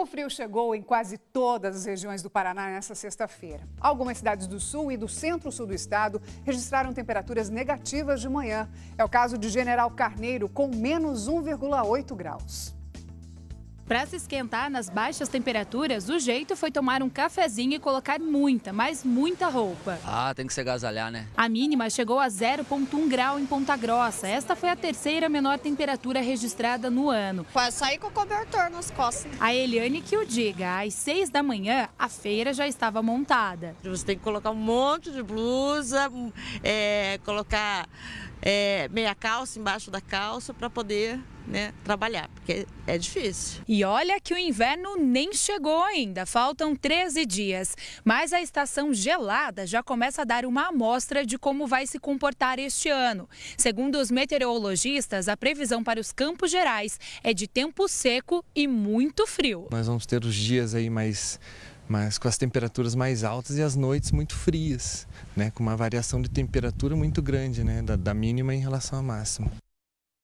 O frio chegou em quase todas as regiões do Paraná nesta sexta-feira. Algumas cidades do sul e do centro-sul do estado registraram temperaturas negativas de manhã. É o caso de General Carneiro, com menos 1,8 graus. Para se esquentar nas baixas temperaturas, o jeito foi tomar um cafezinho e colocar muita, mas muita roupa. Ah, tem que se agasalhar, né? A mínima chegou a 0,1 grau em Ponta Grossa. Esta foi a terceira menor temperatura registrada no ano. Vai sair com o cobertor nas costas. A Eliane que o diga, às 6 da manhã, a feira já estava montada. Você tem que colocar um monte de blusa, é, colocar é, meia calça embaixo da calça para poder né, trabalhar, porque é difícil. E olha que o inverno nem chegou ainda, faltam 13 dias. Mas a estação gelada já começa a dar uma amostra de como vai se comportar este ano. Segundo os meteorologistas, a previsão para os Campos Gerais é de tempo seco e muito frio. Nós vamos ter os dias aí mais mas com as temperaturas mais altas e as noites muito frias, né, com uma variação de temperatura muito grande, né, da, da mínima em relação à máxima.